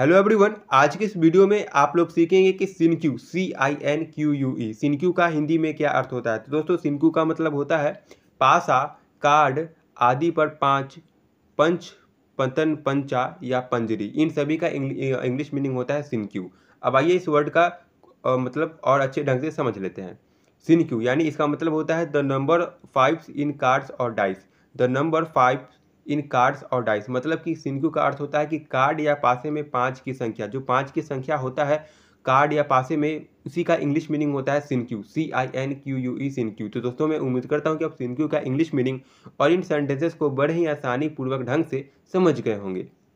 hello everyone आज के इस वीडियो में आप लोग सीखेंगे कि सिनक्यू C I N Q U E सिनक्यू का हिंदी में क्या अर्थ होता है तो दोस्तों सिनक्यू का मतलब होता है पासा कार्ड आदि पर पाँच पंच पतन पंचा या पंजरी इन सभी का इंग्लिश मीनिंग होता है सिनक्यू अब आइए इस वर्ड का आ, मतलब और अच्छे ढंग से समझ लेते हैं सिनक्यू यानी इसका मतलब होता है the number fives in cards और dice the number five in cards और डाइस मतलब कि सिंक्यू का अर्थ होता है कि कार्ड या पासे में पाँच की संख्या जो पाँच की संख्या होता है कार्ड या पासे में उसी का इंग्लिश मीनिंग होता है सिनक्यू C I N Q U E सिनक्यू तो दोस्तों मैं उम्मीद करता हूँ कि आप सिनक्यू का इंग्लिश मीनिंग और इन सेंटेंसेस को बड़े ही आसानी पूर्वक ढंग से समझ गए होंगे